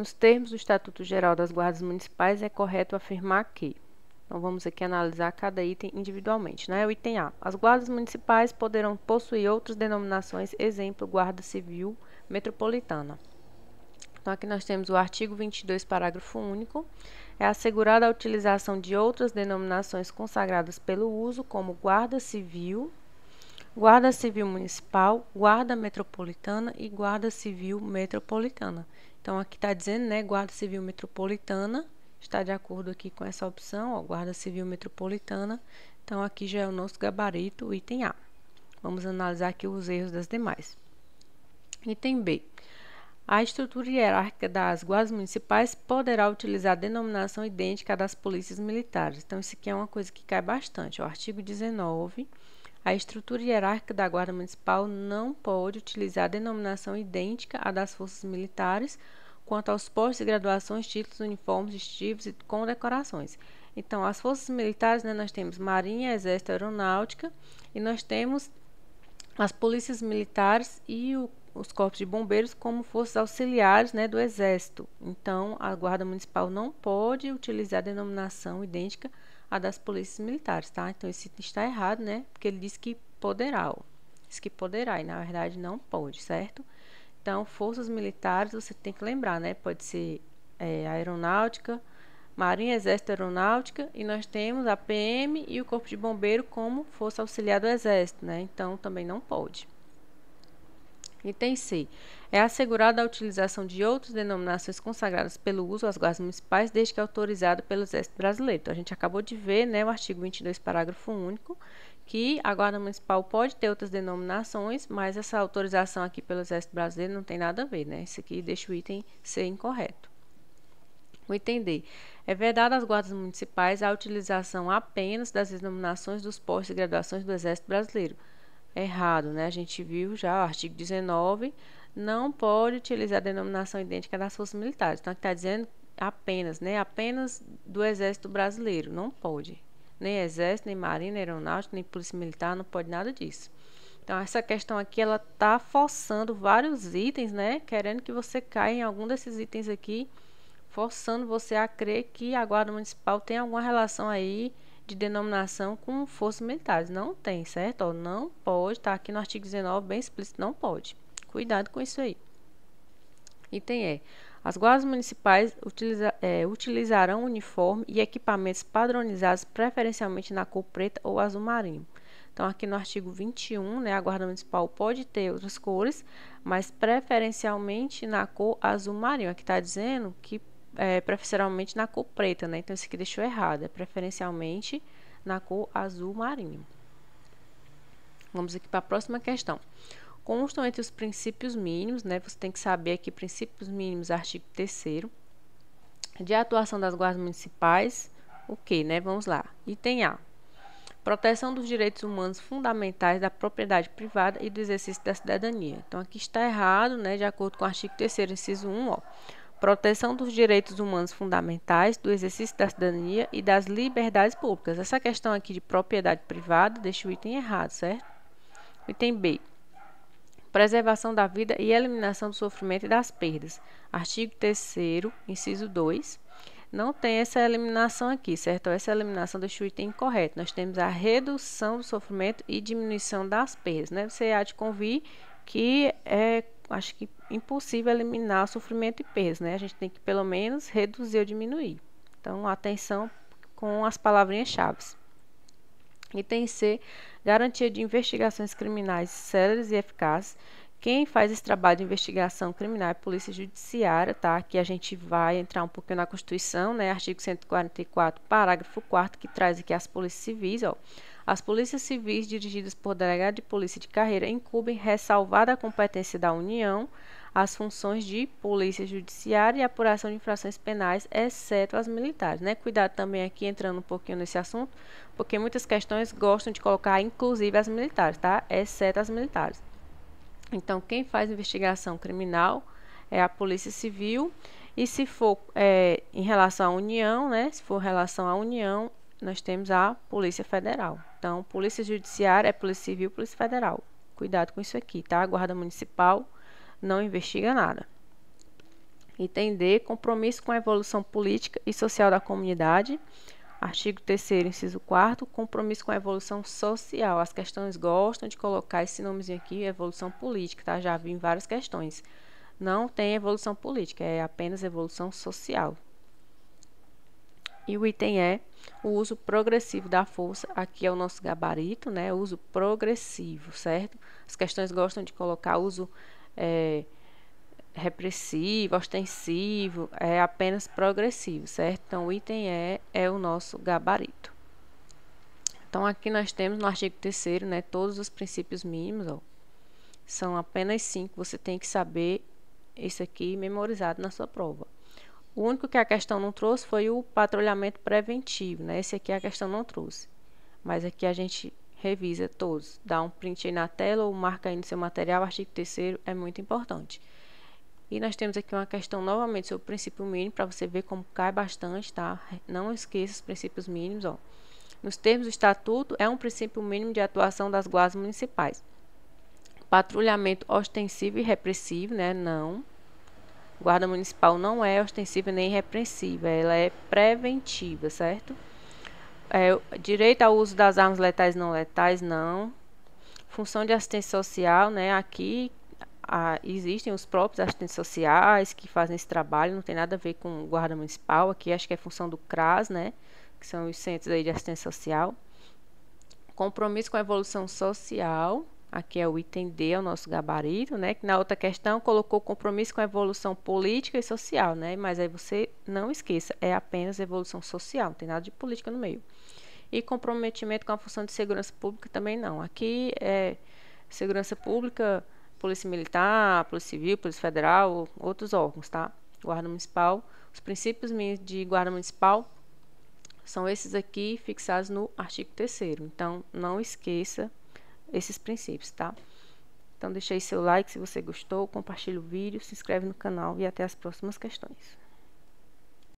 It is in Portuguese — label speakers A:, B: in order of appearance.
A: Nos termos do Estatuto Geral das Guardas Municipais, é correto afirmar que. Então, vamos aqui analisar cada item individualmente. Né? O item A. As guardas municipais poderão possuir outras denominações, exemplo, Guarda Civil Metropolitana. Então, aqui nós temos o artigo 22, parágrafo único. É assegurada a utilização de outras denominações consagradas pelo uso, como Guarda Civil Guarda Civil Municipal, Guarda Metropolitana e Guarda Civil Metropolitana. Então, aqui está dizendo, né, Guarda Civil Metropolitana, está de acordo aqui com essa opção, ó, Guarda Civil Metropolitana. Então, aqui já é o nosso gabarito, item A. Vamos analisar aqui os erros das demais. Item B. A estrutura hierárquica das guardas municipais poderá utilizar denominação idêntica à das polícias militares. Então, isso aqui é uma coisa que cai bastante. O artigo 19 a estrutura hierárquica da Guarda Municipal não pode utilizar denominação idêntica à das forças militares quanto aos postos, graduações, títulos, uniformes, distintivos e condecorações. Então, as forças militares, né, nós temos Marinha, Exército, Aeronáutica e nós temos as polícias militares e o, os corpos de bombeiros como forças auxiliares né, do Exército. Então, a Guarda Municipal não pode utilizar denominação idêntica a das polícias militares, tá? Então esse está errado, né? Porque ele diz que poderá, ó. diz que poderá e na verdade não pode, certo? Então forças militares você tem que lembrar, né? Pode ser é, aeronáutica, marinha, exército, aeronáutica e nós temos a PM e o corpo de bombeiro como força auxiliar do exército, né? Então também não pode. Item C. É assegurada a utilização de outras denominações consagradas pelo uso às guardas municipais, desde que autorizado pelo Exército Brasileiro. Então, a gente acabou de ver né, o artigo 22, parágrafo único, que a Guarda Municipal pode ter outras denominações, mas essa autorização aqui pelo Exército Brasileiro não tem nada a ver, né? Isso aqui deixa o item C incorreto. O item D. É vedada às guardas municipais a utilização apenas das denominações dos postos e graduações do Exército Brasileiro errado, né? A gente viu já o artigo 19 não pode utilizar a denominação idêntica das forças militares. Então, aqui está dizendo apenas, né? Apenas do Exército Brasileiro, não pode. Nem Exército, nem Marinha, nem Aeronáutica, nem Polícia Militar, não pode nada disso. Então, essa questão aqui, ela está forçando vários itens, né? Querendo que você caia em algum desses itens aqui, forçando você a crer que a Guarda Municipal tem alguma relação aí de denominação com forças militares. Não tem, certo? Ó, não pode, está aqui no artigo 19, bem explícito, não pode. Cuidado com isso aí. Item E. As guardas municipais utiliza, é, utilizarão uniforme e equipamentos padronizados, preferencialmente na cor preta ou azul marinho. Então, aqui no artigo 21, né, a guarda municipal pode ter outras cores, mas preferencialmente na cor azul marinho. Aqui está dizendo que é, preferencialmente na cor preta, né? Então, isso aqui deixou errado, é preferencialmente na cor azul marinho. Vamos aqui para a próxima questão. Constam entre os princípios mínimos, né? Você tem que saber aqui princípios mínimos, artigo 3 de atuação das guardas municipais, o que, né? Vamos lá. Item A. Proteção dos direitos humanos fundamentais da propriedade privada e do exercício da cidadania. Então, aqui está errado, né? De acordo com o artigo 3 inciso 1, ó proteção dos direitos humanos fundamentais, do exercício da cidadania e das liberdades públicas. Essa questão aqui de propriedade privada deixa o item errado, certo? Item B. Preservação da vida e eliminação do sofrimento e das perdas. Artigo 3 inciso 2. Não tem essa eliminação aqui, certo? Essa eliminação deixa o item incorreto. Nós temos a redução do sofrimento e diminuição das perdas, né? Você há de convir que é acho que impossível eliminar sofrimento e peso, né? A gente tem que pelo menos reduzir ou diminuir. Então, atenção com as palavrinhas-chave. Item C, garantia de investigações criminais céleres e eficazes. Quem faz esse trabalho de investigação criminal é Polícia Judiciária, tá? Aqui a gente vai entrar um pouquinho na Constituição, né? Artigo 144, parágrafo 4 que traz aqui as polícias civis, ó as polícias civis dirigidas por delegado de polícia de carreira incumbem ressalvada a competência da União as funções de polícia judiciária e apuração de infrações penais, exceto as militares. Né? Cuidado também aqui entrando um pouquinho nesse assunto, porque muitas questões gostam de colocar inclusive as militares, tá? Exceto as militares. Então, quem faz investigação criminal é a Polícia Civil. E se for é, em relação à União, né? Se for em relação à União, nós temos a Polícia Federal. Então, Polícia Judiciária é Polícia Civil, Polícia Federal. Cuidado com isso aqui, tá? A Guarda Municipal não investiga nada. Entender compromisso com a evolução política e social da comunidade. Artigo 3 inciso 4 compromisso com a evolução social. As questões gostam de colocar esse nomezinho aqui, evolução política, tá? Já vi em várias questões. Não tem evolução política, é apenas evolução social. E o item é o uso progressivo da força, aqui é o nosso gabarito, né? Uso progressivo, certo? As questões gostam de colocar uso é, repressivo, ostensivo, é apenas progressivo, certo? Então, o item E é o nosso gabarito. Então, aqui nós temos no artigo 3 né, todos os princípios mínimos, ó, são apenas cinco, você tem que saber isso aqui memorizado na sua prova. O único que a questão não trouxe foi o patrulhamento preventivo, né? Esse aqui a questão não trouxe. Mas aqui a gente revisa todos. Dá um print aí na tela ou marca aí no seu material, artigo 3 é muito importante. E nós temos aqui uma questão novamente sobre o princípio mínimo, para você ver como cai bastante, tá? Não esqueça os princípios mínimos, ó. Nos termos do estatuto, é um princípio mínimo de atuação das guardas municipais. Patrulhamento ostensivo e repressivo, né? Não. Guarda municipal não é ostensiva nem repreensiva, ela é preventiva, certo? É, direito ao uso das armas letais não letais, não. Função de assistência social, né? Aqui a, existem os próprios assistentes sociais que fazem esse trabalho, não tem nada a ver com guarda municipal, aqui acho que é função do CRAS, né? Que são os centros aí de assistência social. Compromisso com a evolução social Aqui é o item D, é o nosso gabarito, né? Que na outra questão colocou compromisso com a evolução política e social, né? Mas aí você não esqueça, é apenas evolução social, não tem nada de política no meio. E comprometimento com a função de segurança pública também não. Aqui é segurança pública, polícia militar, polícia civil, polícia federal, outros órgãos, tá? Guarda municipal. Os princípios de guarda municipal são esses aqui fixados no artigo 3 Então, não esqueça esses princípios, tá? Então deixe aí seu like se você gostou, compartilhe o vídeo, se inscreve no canal e até as próximas questões.